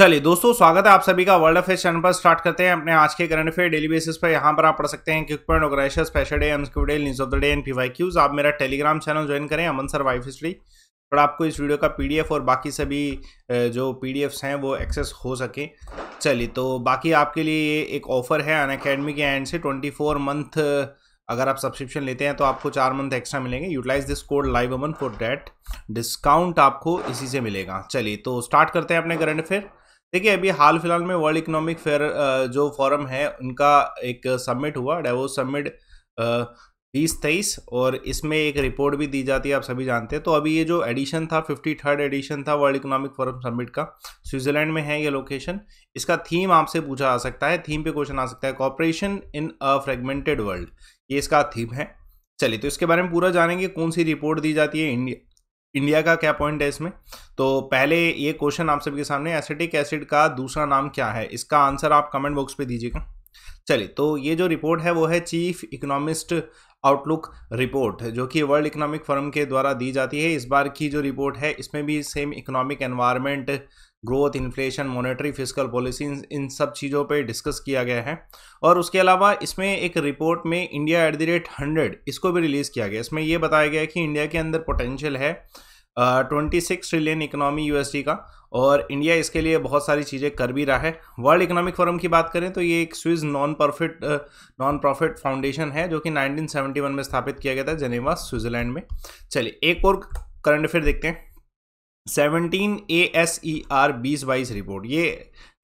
चलिए दोस्तों स्वागत है आप सभी का वर्ल्ड अफेयर चैनल पर स्टार्ट करते हैं अपने आज के करंट अफेयर डेली बेसिस पर यहाँ पर आप पढ़ सकते हैं क्विक पॉइंट ओग्राइशर special day MCQ day news of the day and वाई क्यूज आप मेरा टेलीग्राम चैनल ज्वाइन करें अमन सर वाइफ हिस्ट्री पर आपको इस वीडियो का पी और बाकी सभी जो पी हैं वो एक्सेस हो सके चलिए तो बाकी आपके लिए ये एक ऑफर है अन अकेडमी के एंड से ट्वेंटी फोर मंथ अगर आप सब्सक्रिप्शन लेते हैं तो आपको चार मंथ एक्स्ट्रा मिलेंगे utilize this code live Aman for that discount आपको इसी से मिलेगा चलिए तो स्टार्ट करते हैं अपने करंट अफेयर देखिए अभी हाल फिलहाल में वर्ल्ड इकोनॉमिक फेयर जो फोरम है उनका एक सबमिट हुआ डेवो सबमिट बीस तेईस और इसमें एक रिपोर्ट भी दी जाती है आप सभी जानते हैं तो अभी ये जो एडिशन था फिफ्टी थर्ड एडिशन था वर्ल्ड इकोनॉमिक फोरम समिट का स्विट्जरलैंड में है ये लोकेशन इसका थीम आपसे पूछा जा सकता है थीम पे क्वेश्चन आ सकता है cooperation in a fragmented world ये इसका थीम है चलिए तो इसके बारे में पूरा जानेंगे कौन सी रिपोर्ट दी जाती है इंडिया इंडिया का क्या पॉइंट है इसमें तो पहले ये क्वेश्चन आप सभी के सामने एसिटिक एसिड का दूसरा नाम क्या है इसका आंसर आप कमेंट बॉक्स पे दीजिएगा चलिए तो ये जो रिपोर्ट है वो है चीफ इकोनॉमिस्ट आउटलुक रिपोर्ट जो कि वर्ल्ड इकोनॉमिक फोरम के द्वारा दी जाती है इस बार की जो रिपोर्ट है इसमें भी same economic environment growth inflation monetary physical policy इन सब चीज़ों पे डिस्कस किया गया है और उसके अलावा इसमें एक रिपोर्ट में India at the rate hundred इसको भी रिलीज़ किया गया इसमें यह बताया गया है कि इंडिया के अंदर पोटेंशियल है twenty six trillion economy USD का और इंडिया इसके लिए बहुत सारी चीज़ें कर भी रहा है वर्ल्ड इकोनॉमिक फोरम की बात करें तो ये एक Swiss non profit non profit foundation है जो कि 1971 में स्थापित किया गया था जेनेवा स्विट्ज़रलैंड में चलिए एक और करंट अफेयर देखते हैं seventeen A S E R बीस बाईस रिपोर्ट ये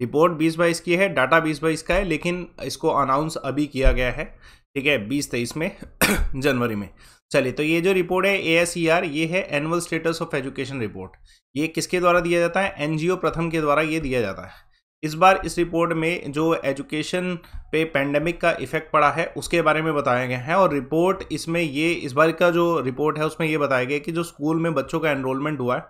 रिपोर्ट बीस बाईस की है डाटा बीस बाईस का है लेकिन इसको अनाउंस अभी किया गया है ठीक है बीस तेईस में जनवरी में चलिए तो ये जो रिपोर्ट है ए एस ई आर ये है annual status of education report ये किसके द्वारा दिया जाता है ओ प्रथम के द्वारा ये दिया जाता है इस बार इस रिपोर्ट में जो एजुकेशन पे पैंडेमिक का इफेक्ट पड़ा है उसके बारे में बताया गया है और रिपोर्ट इसमें ये इस बार का जो रिपोर्ट है उसमें ये बताया गया कि जो स्कूल में बच्चों का एनरोलमेंट हुआ है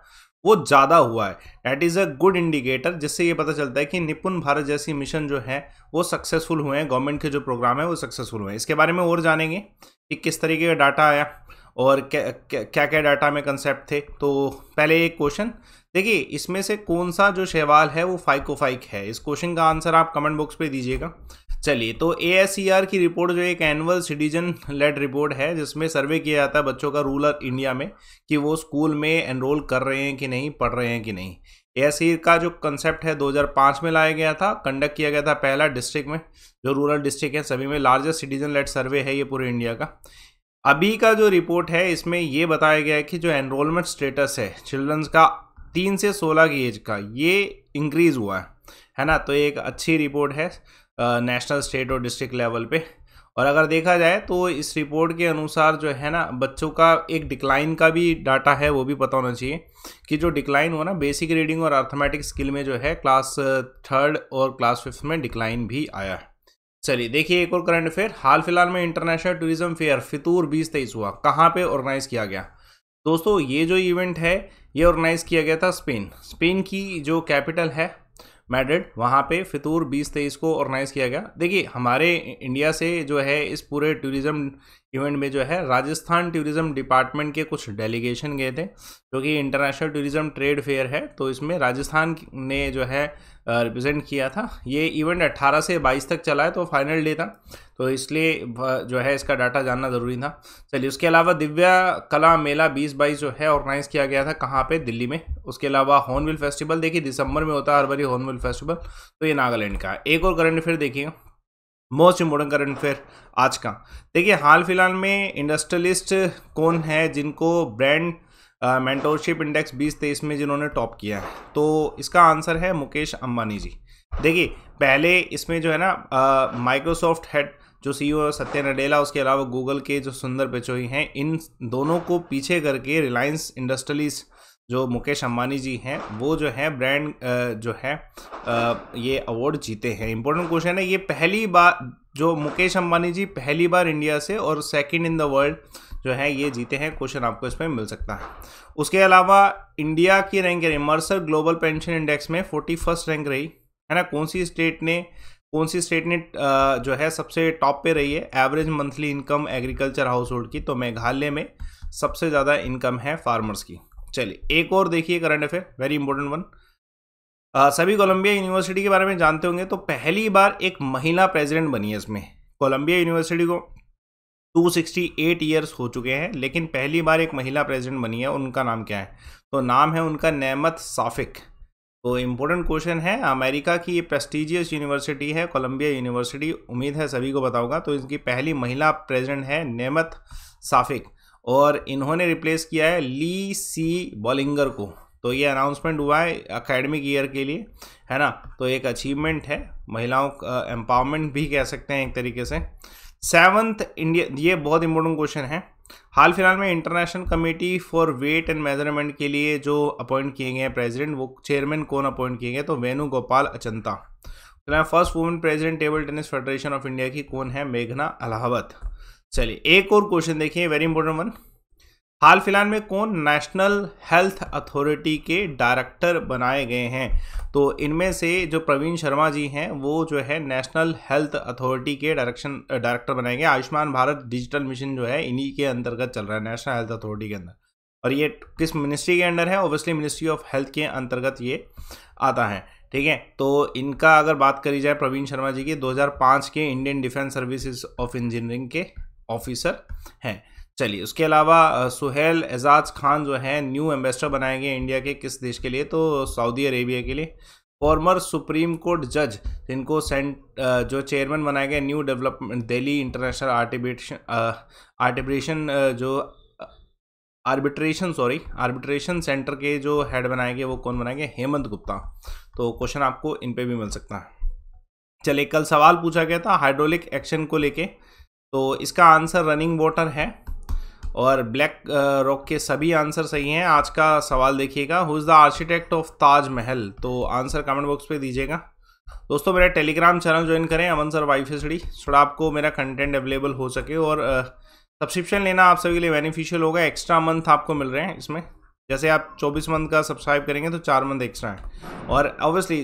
वो ज़्यादा हुआ है that is a good indicator जिससे ये पता चलता है कि निपुण भारत जैसी मिशन जो है वो सक्सेसफुल हुए हैं गवर्नमेंट के जो प्रोग्राम है वो सक्सेसफुल हुए हैं इसके बारे में और जानेंगे कि किस तरीके का डाटा आया और क्या क्या क्या डाटा में कंसेप्ट थे तो पहले एक क्वेश्चन देखिए इसमें से कौन सा जो शहवाल है वो फाइकोफाइक है इस क्वेश्चन का आंसर आप कमेंट बॉक्स पर दीजिएगा चलिए तो ए e की रिपोर्ट जो एक एनुअल सिटीजन लेड रिपोर्ट है जिसमें सर्वे किया जाता है बच्चों का रूरल इंडिया में कि वो स्कूल में एनरोल कर रहे हैं कि नहीं पढ़ रहे हैं कि नहीं ए e का जो कंसेप्ट है 2005 में लाया गया था कंडक्ट किया गया था पहला डिस्ट्रिक्ट में जो रूरल डिस्ट्रिक्ट है सभी में लार्जेस्ट सिटीजन लेड सर्वे है ये पूरे इंडिया का अभी का जो रिपोर्ट है इसमें ये बताया गया है कि जो एनरोलमेंट स्टेटस है चिल्ड्रंस का तीन से सोलह की एज का ये इंक्रीज़ हुआ है है ना तो एक अच्छी रिपोर्ट है नेशनल स्टेट और डिस्ट्रिक्ट लेवल पे और अगर देखा जाए तो इस रिपोर्ट के अनुसार जो है ना बच्चों का एक डिक्लाइन का भी डाटा है वो भी पता होना चाहिए कि जो डिक्लाइन हुआ ना बेसिक रीडिंग और अर्थमेटिक स्किल में जो है क्लास थर्ड uh, और क्लास फिफ्थ में डिक्लाइन भी आया है चलिए देखिए एक और करंट अफेयर हाल फिलहाल में इंटरनेशनल टूरिज्म फेयर फितूर बीस तेईस हुआ कहाँ पे ऑर्गेनाइज किया गया दोस्तों ये जो इवेंट है ये ऑर्गेनाइज किया गया था स्पेन स्पेन की जो कैपिटल है मैड्रिड वहाँ पे फितूर बीस तेईस को ऑर्गेनाइज़ किया गया देखिए हमारे इंडिया से जो है इस पूरे टूरिज़्म इवेंट में जो है राजस्थान टूरिज़्म डिपार्टमेंट के कुछ डेलीगेशन गए थे जो कि इंटरनेशनल टूरिज़्म ट्रेड फेयर है तो इसमें राजस्थान ने जो है रिप्रेजेंट किया था ये इवेंट 18 से 22 तक चला है तो फाइनल डे था तो इसलिए जो है इसका डाटा जानना ज़रूरी था चलिए उसके अलावा दिव्या कला मेला बीस बाईस जो है ऑर्गेनाइज़ किया गया था कहाँ पे दिल्ली में उसके अलावा हॉर्नविल फेस्टिवल देखिए दिसंबर में होता है हर बारी हॉर्नविल फेस्टिवल तो ये नागालैंड का एक और करंट अफेयर देखिए मोस्ट इम्पोर्टेंट करंट अफेयर आज का देखिए हाल फिलहाल में इंडस्ट्रियलिस्ट कौन है जिनको ब्रांड मेंटोरशिप इंडेक्स बीस तेईस में जिन्होंने टॉप किया है तो इसका आंसर है मुकेश अंबानी जी देखिए पहले इसमें जो है ना माइक्रोसॉफ्ट हेड जो सी ओ e सत्य नडेला उसके अलावा गूगल के जो सुंदर पिचोई हैं इन दोनों को पीछे करके रिलायंस इंडस्ट्रीज जो मुकेश अंबानी जी हैं वो जो है ब्रांड जो है ये अवार्ड जीते हैं इंपॉर्टेंट क्वेश्चन है ये पहली बार जो मुकेश अंबानी जी पहली बार इंडिया से और सेकंड इन द वर्ल्ड जो है ये जीते हैं क्वेश्चन आपको इसमें मिल सकता है उसके अलावा इंडिया की रैंक रही मर्सर ग्लोबल पेंशन इंडेक्स में फोर्टी फर्स्ट रैंक रही है ना कौन सी स्टेट ने कौन सी स्टेट ने जो है सबसे टॉप पे रही है average monthly income agriculture household की तो मेघालय में सबसे ज़्यादा इनकम है फार्मर्स की चलिए एक और देखिए current affair very important one सभी कोलंबिया यूनिवर्सिटी के बारे में जानते होंगे तो पहली बार एक महिला प्रेसिडेंट बनी है इसमें कोलंबिया यूनिवर्सिटी को 268 ईयर्स हो चुके हैं लेकिन पहली बार एक महिला प्रेसिडेंट बनी है उनका नाम क्या है तो नाम है उनका नेमत साफिक तो इम्पोर्टेंट क्वेश्चन है अमेरिका की ये प्रेस्टिजियस यूनिवर्सिटी है कोलंबिया यूनिवर्सिटी उम्मीद है सभी को बताऊंगा तो इनकी पहली महिला प्रेसिडेंट है नेमत साफिक और इन्होंने रिप्लेस किया है ली सी बॉलिंगर को तो ये अनाउंसमेंट हुआ है अकेडमिक ईयर के लिए है ना तो एक अचीवमेंट है महिलाओं का एम्पावरमेंट भी कह सकते हैं एक तरीके से सेवंथ इंडिया ये बहुत इंपॉर्टेंट क्वेश्चन है हाल फिलहाल में international committee for weight and measurement के लिए जो अपॉइंट किए गए हैं प्रेसिडेंट वो चेयरमैन कौन अपॉइंट किए गए तो Venugopal Achanta first women president table tennis federation of India की कौन है मेघना अलावत चलिए एक और क्वेश्चन देखिए वेरी इंपॉर्टेंट वन हाल फिलहाल में कौन नेशनल हेल्थ अथॉरिटी के डायरेक्टर बनाए गए हैं तो इनमें से जो प्रवीण शर्मा जी हैं वो जो है नेशनल हेल्थ अथॉरिटी के डायरेक्शन डायरेक्टर बनाए गए आयुष्मान भारत डिजिटल मिशन जो है इन्हीं के अंतर्गत चल रहा है नेशनल हेल्थ अथॉरिटी के अंदर और ये किस मिनिस्ट्री के अंडर है ओबियसली मिनिस्ट्री ऑफ हेल्थ के अंतर्गत ये आता है ठीक है तो इनका अगर बात करी जाए प्रवीण शर्मा जी की 2005 के Indian defence services of engineering के ऑफिसर हैं चलिए उसके अलावा सुहेल एजाज खान जो है न्यू एम्बेसडर बनाएंगे इंडिया के किस देश के लिए तो सऊदी अरेबिया के लिए फॉर्मर सुप्रीम कोर्ट जज जिनको सेंट जो चेयरमैन बनाए गए new development Delhi international arbitration arbitration जो आर्बिट्रेशन सॉरी आर्बिट्रेशन सेंटर के जो हेड बनाएंगे वो कौन बनाएंगे हेमंत गुप्ता तो क्वेश्चन आपको इन पे भी मिल सकता है चलिए कल सवाल पूछा गया था हाइड्रोलिक एक्शन को लेके तो इसका आंसर रनिंग वाटर है और ब्लैक रॉक के सभी आंसर सही हैं आज का सवाल देखिएगा who is the architect of Taj Mahal तो आंसर कमेंट बॉक्स पे दीजिएगा दोस्तों मेरा टेलीग्राम चैनल ज्वाइन करें अमन सर वाई फिसड़ी थोड़ा आपको मेरा कंटेंट अवेलेबल हो सके और सब्सक्रिप्शन लेना आप सभी के लिए बेनिफिशियल होगा एक्स्ट्रा मंथ आपको मिल रहे हैं इसमें जैसे आप 24 मंथ का सब्सक्राइब करेंगे तो चार मंथ एक्स्ट्रा है और ऑब्वियसली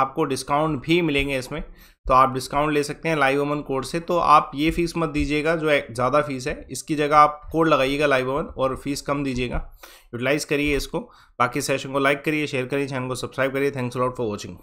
आपको डिस्काउंट भी मिलेंगे इसमें तो आप डिस्काउंट ले सकते हैं लाइव ओमन कोड से तो आप ये फ़ीस मत दीजिएगा जो ज़्यादा फीस है इसकी जगह आप कोड लगाइएगा लाइव ओमन और फीस कम दीजिएगा यूटिलाइज़ करिए इसको बाकी सेशन को लाइक करिए शेयर करिए चैनल को सब्सक्राइब करिए थैंक्स लॉट फॉर वॉचिंग